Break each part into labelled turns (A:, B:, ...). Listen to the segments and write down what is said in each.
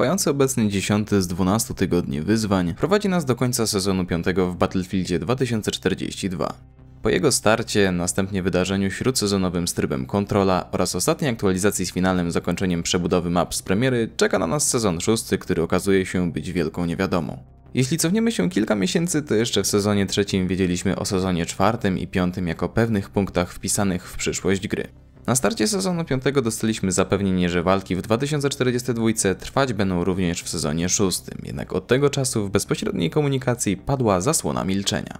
A: Trwający obecnie 10 z 12 tygodni wyzwań prowadzi nas do końca sezonu 5 w Battlefieldzie 2042. Po jego starcie, następnie wydarzeniu śródsezonowym z trybem kontrola oraz ostatniej aktualizacji z finalnym zakończeniem przebudowy map z premiery czeka na nas sezon 6, który okazuje się być wielką niewiadomą. Jeśli cofniemy się kilka miesięcy, to jeszcze w sezonie trzecim wiedzieliśmy o sezonie czwartym i piątym jako pewnych punktach wpisanych w przyszłość gry. Na starcie sezonu 5 dostaliśmy zapewnienie, że walki w 2042 trwać będą również w sezonie 6, jednak od tego czasu w bezpośredniej komunikacji padła zasłona milczenia.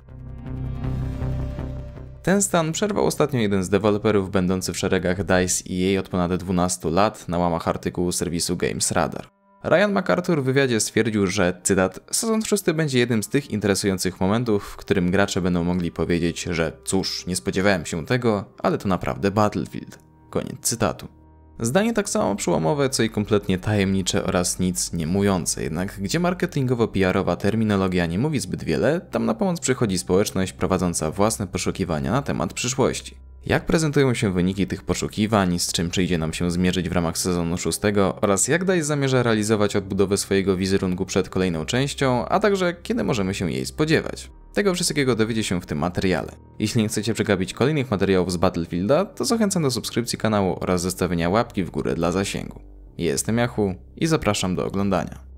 A: Ten stan przerwał ostatnio jeden z deweloperów będący w szeregach DICE i jej od ponad 12 lat na łamach artykułu serwisu Games Radar. Ryan MacArthur w wywiadzie stwierdził, że cytat sezon 6 będzie jednym z tych interesujących momentów, w którym gracze będą mogli powiedzieć, że cóż, nie spodziewałem się tego, ale to naprawdę Battlefield. Koniec cytatu. Zdanie tak samo przełomowe, co i kompletnie tajemnicze oraz nic nie mówiące, jednak gdzie marketingowo-PR-owa terminologia nie mówi zbyt wiele, tam na pomoc przychodzi społeczność prowadząca własne poszukiwania na temat przyszłości. Jak prezentują się wyniki tych poszukiwań, z czym przyjdzie nam się zmierzyć w ramach sezonu szóstego oraz jak DICE zamierza realizować odbudowę swojego wizerunku przed kolejną częścią, a także kiedy możemy się jej spodziewać. Tego wszystkiego dowiecie się w tym materiale. Jeśli nie chcecie przegapić kolejnych materiałów z Battlefielda, to zachęcam do subskrypcji kanału oraz zostawienia łapki w górę dla zasięgu. Jestem Jachu i zapraszam do oglądania.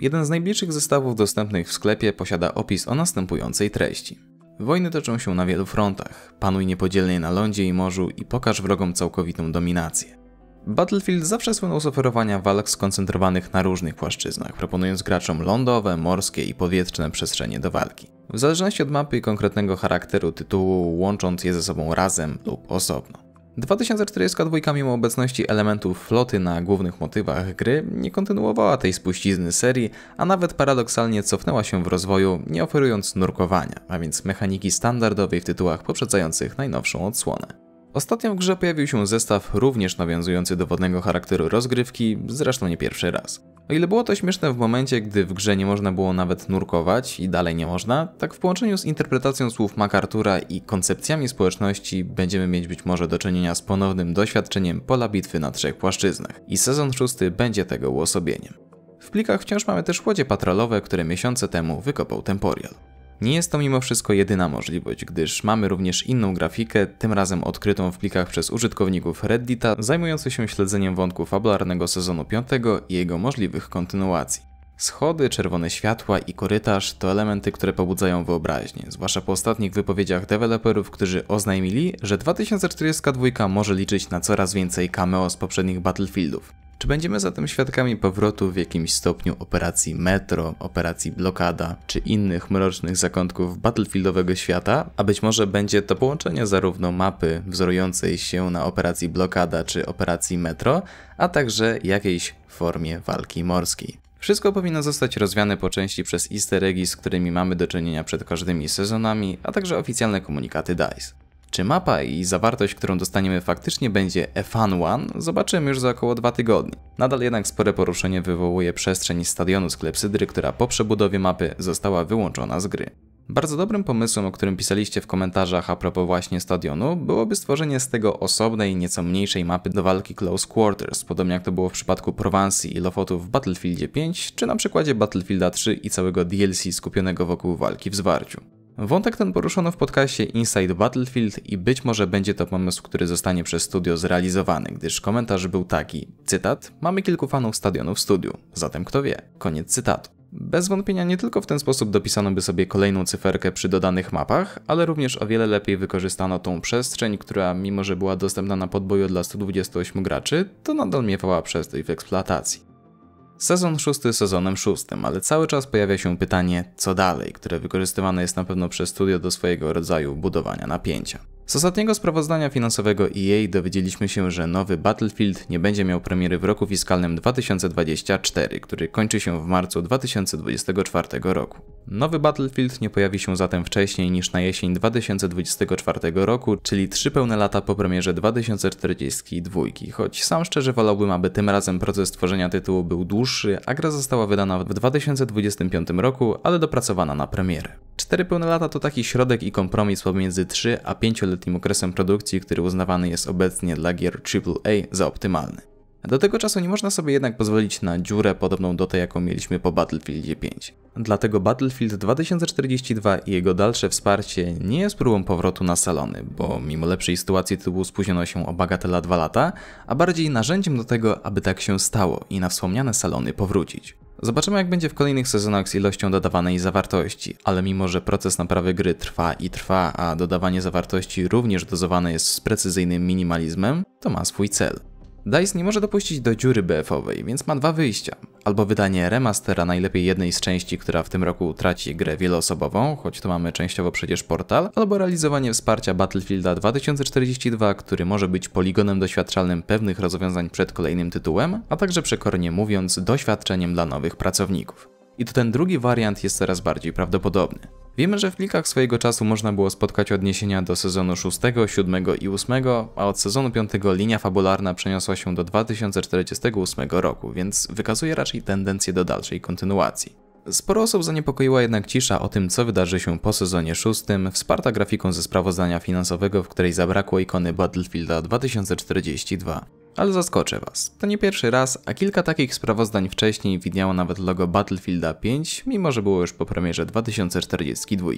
A: Jeden z najbliższych zestawów dostępnych w sklepie posiada opis o następującej treści. Wojny toczą się na wielu frontach. Panuj niepodzielnie na lądzie i morzu i pokaż wrogom całkowitą dominację. Battlefield zawsze słynął z oferowania walk skoncentrowanych na różnych płaszczyznach, proponując graczom lądowe, morskie i powietrzne przestrzenie do walki. W zależności od mapy i konkretnego charakteru tytułu, łącząc je ze sobą razem lub osobno. 2042 mimo obecności elementów floty na głównych motywach gry nie kontynuowała tej spuścizny serii, a nawet paradoksalnie cofnęła się w rozwoju, nie oferując nurkowania, a więc mechaniki standardowej w tytułach poprzedzających najnowszą odsłonę. Ostatnio w grze pojawił się zestaw również nawiązujący do wodnego charakteru rozgrywki, zresztą nie pierwszy raz. O ile było to śmieszne w momencie, gdy w grze nie można było nawet nurkować i dalej nie można, tak w połączeniu z interpretacją słów MacArthur'a i koncepcjami społeczności będziemy mieć być może do czynienia z ponownym doświadczeniem pola bitwy na trzech płaszczyznach i sezon szósty będzie tego uosobieniem. W plikach wciąż mamy też łodzie patrolowe, które miesiące temu wykopał Temporial. Nie jest to mimo wszystko jedyna możliwość, gdyż mamy również inną grafikę, tym razem odkrytą w plikach przez użytkowników Reddita, zajmujących się śledzeniem wątku fabularnego sezonu 5 i jego możliwych kontynuacji. Schody, czerwone światła i korytarz to elementy, które pobudzają wyobraźnię, zwłaszcza po ostatnich wypowiedziach deweloperów, którzy oznajmili, że 2042 może liczyć na coraz więcej cameo z poprzednich Battlefieldów. Czy będziemy zatem świadkami powrotu w jakimś stopniu operacji Metro, operacji Blokada, czy innych mrocznych zakątków battlefieldowego świata? A być może będzie to połączenie zarówno mapy wzorującej się na operacji Blokada czy operacji Metro, a także jakiejś formie walki morskiej. Wszystko powinno zostać rozwiane po części przez easter eggi, z którymi mamy do czynienia przed każdymi sezonami, a także oficjalne komunikaty DICE. Czy mapa i zawartość, którą dostaniemy faktycznie będzie EFAN One, zobaczymy już za około dwa tygodnie. Nadal jednak spore poruszenie wywołuje przestrzeń stadionu sklepsydry, która po przebudowie mapy została wyłączona z gry. Bardzo dobrym pomysłem, o którym pisaliście w komentarzach a propos właśnie stadionu, byłoby stworzenie z tego osobnej, nieco mniejszej mapy do walki Close Quarters, podobnie jak to było w przypadku Prowansji i Lofotów w Battlefieldzie 5, czy na przykładzie Battlefielda 3 i całego DLC skupionego wokół walki w zwarciu. Wątek ten poruszono w podcaście Inside Battlefield i być może będzie to pomysł, który zostanie przez studio zrealizowany, gdyż komentarz był taki, cytat, mamy kilku fanów stadionu w studiu, zatem kto wie, koniec cytatu. Bez wątpienia nie tylko w ten sposób dopisano by sobie kolejną cyferkę przy dodanych mapach, ale również o wiele lepiej wykorzystano tą przestrzeń, która mimo że była dostępna na podboju dla 128 graczy, to nadal miewała przestój w eksploatacji. Sezon szósty sezonem szóstym, ale cały czas pojawia się pytanie co dalej, które wykorzystywane jest na pewno przez studio do swojego rodzaju budowania napięcia. Z ostatniego sprawozdania finansowego EA dowiedzieliśmy się, że nowy Battlefield nie będzie miał premiery w roku fiskalnym 2024, który kończy się w marcu 2024 roku. Nowy Battlefield nie pojawi się zatem wcześniej niż na jesień 2024 roku, czyli trzy pełne lata po premierze 2042, choć sam szczerze wolałbym, aby tym razem proces tworzenia tytułu był dłuższy, a gra została wydana w 2025 roku, ale dopracowana na premierę. Cztery pełne lata to taki środek i kompromis pomiędzy 3 a 5 tym okresem produkcji, który uznawany jest obecnie dla gier AAA za optymalny. Do tego czasu nie można sobie jednak pozwolić na dziurę podobną do tej, jaką mieliśmy po Battlefield 5. Dlatego Battlefield 2042 i jego dalsze wsparcie nie jest próbą powrotu na salony, bo mimo lepszej sytuacji tytułu spóźniono się o bagatela 2 lata, a bardziej narzędziem do tego, aby tak się stało i na wspomniane salony powrócić. Zobaczymy jak będzie w kolejnych sezonach z ilością dodawanej zawartości, ale mimo że proces naprawy gry trwa i trwa, a dodawanie zawartości również dozowane jest z precyzyjnym minimalizmem, to ma swój cel. DICE nie może dopuścić do dziury BF-owej, więc ma dwa wyjścia albo wydanie remastera najlepiej jednej z części, która w tym roku traci grę wieloosobową, choć to mamy częściowo przecież portal, albo realizowanie wsparcia Battlefielda 2042, który może być poligonem doświadczalnym pewnych rozwiązań przed kolejnym tytułem, a także przekornie mówiąc doświadczeniem dla nowych pracowników. I to ten drugi wariant jest coraz bardziej prawdopodobny. Wiemy, że w plikach swojego czasu można było spotkać odniesienia do sezonu 6, 7 i 8, a od sezonu 5 linia fabularna przeniosła się do 2048 roku, więc wykazuje raczej tendencję do dalszej kontynuacji. Sporo osób zaniepokoiła jednak cisza o tym, co wydarzy się po sezonie szóstym, wsparta grafiką ze sprawozdania finansowego, w której zabrakło ikony Battlefielda 2042. Ale zaskoczę Was. To nie pierwszy raz, a kilka takich sprawozdań wcześniej widniało nawet logo Battlefielda 5, mimo że było już po premierze 2042.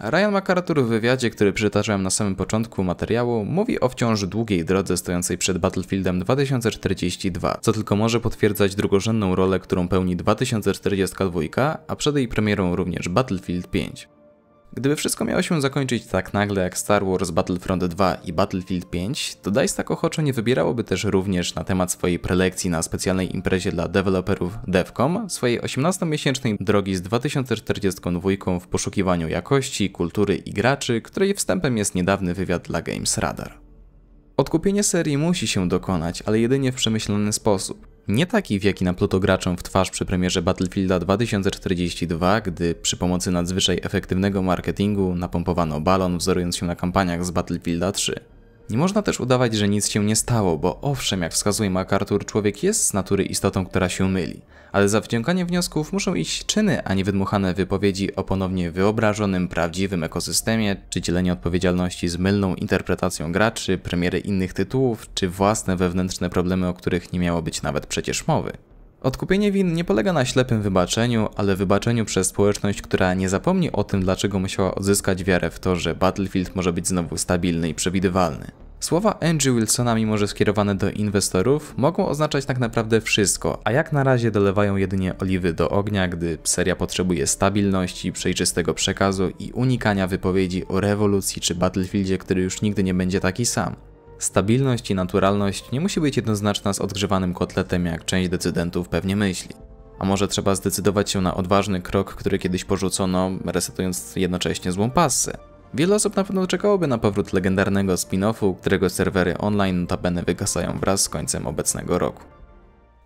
A: Ryan MacArthur w wywiadzie, który przytaczałem na samym początku materiału, mówi o wciąż długiej drodze stojącej przed Battlefieldem 2042, co tylko może potwierdzać drugorzędną rolę, którą pełni 2042, a przed jej premierą również Battlefield 5. Gdyby wszystko miało się zakończyć tak nagle jak Star Wars Battlefront 2 i Battlefield 5, to DICE tak ochoczo nie wybierałoby też również na temat swojej prelekcji na specjalnej imprezie dla deweloperów DevCom swojej 18-miesięcznej drogi z 2042 w poszukiwaniu jakości, kultury i graczy, której wstępem jest niedawny wywiad dla Games Radar. Odkupienie serii musi się dokonać, ale jedynie w przemyślany sposób. Nie taki, w jaki napluto graczom w twarz przy premierze Battlefielda 2042, gdy przy pomocy nadzwyczaj efektywnego marketingu napompowano balon, wzorując się na kampaniach z Battlefielda 3. Nie można też udawać, że nic się nie stało, bo owszem, jak wskazuje MacArthur, człowiek jest z natury istotą, która się myli. Ale za wciąganie wniosków muszą iść czyny, a nie wydmuchane wypowiedzi o ponownie wyobrażonym, prawdziwym ekosystemie, czy dzielenie odpowiedzialności z mylną interpretacją graczy, premiery innych tytułów, czy własne wewnętrzne problemy, o których nie miało być nawet przecież mowy. Odkupienie win nie polega na ślepym wybaczeniu, ale wybaczeniu przez społeczność, która nie zapomni o tym, dlaczego musiała odzyskać wiarę w to, że Battlefield może być znowu stabilny i przewidywalny. Słowa Andrew Wilsona, mimo że skierowane do inwestorów, mogą oznaczać tak naprawdę wszystko, a jak na razie dolewają jedynie oliwy do ognia, gdy seria potrzebuje stabilności, przejrzystego przekazu i unikania wypowiedzi o rewolucji czy Battlefieldzie, który już nigdy nie będzie taki sam. Stabilność i naturalność nie musi być jednoznaczna z odgrzewanym kotletem, jak część decydentów pewnie myśli. A może trzeba zdecydować się na odważny krok, który kiedyś porzucono, resetując jednocześnie złą pasę? Wiele osób na pewno czekałoby na powrót legendarnego spin-offu, którego serwery online notabene wygasają wraz z końcem obecnego roku.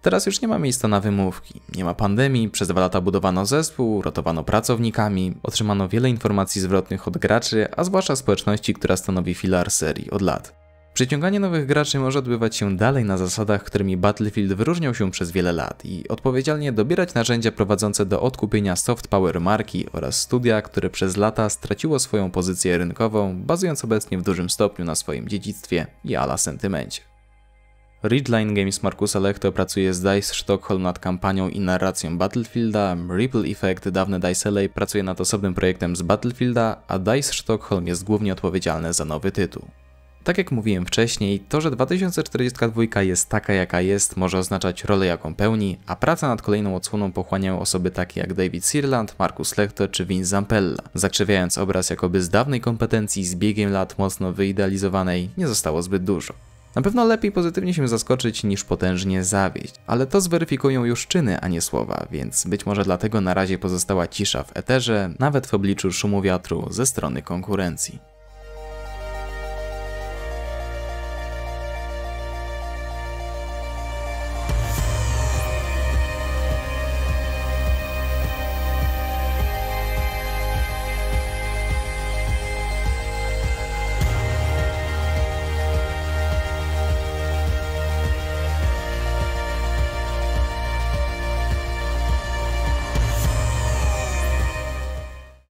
A: Teraz już nie ma miejsca na wymówki, nie ma pandemii, przez dwa lata budowano zespół, rotowano pracownikami, otrzymano wiele informacji zwrotnych od graczy, a zwłaszcza społeczności, która stanowi filar serii od lat. Przyciąganie nowych graczy może odbywać się dalej na zasadach, którymi Battlefield wyróżniał się przez wiele lat i odpowiedzialnie dobierać narzędzia prowadzące do odkupienia soft power marki oraz studia, które przez lata straciło swoją pozycję rynkową, bazując obecnie w dużym stopniu na swoim dziedzictwie i ala sentymencie. Ridline Games Markusa Lechto pracuje z DICE Sztokholm nad kampanią i narracją Battlefielda, Ripple Effect, dawne DICE LA pracuje nad osobnym projektem z Battlefielda, a DICE Sztokholm jest głównie odpowiedzialne za nowy tytuł. Tak jak mówiłem wcześniej, to, że 2042 jest taka jaka jest, może oznaczać rolę jaką pełni, a praca nad kolejną odsłoną pochłaniają osoby takie jak David Sirland, Markus Lecter czy Vince Zampella, zakrzywiając obraz jakoby z dawnej kompetencji z biegiem lat mocno wyidealizowanej nie zostało zbyt dużo. Na pewno lepiej pozytywnie się zaskoczyć niż potężnie zawieść, ale to zweryfikują już czyny, a nie słowa, więc być może dlatego na razie pozostała cisza w eterze, nawet w obliczu szumu wiatru ze strony konkurencji.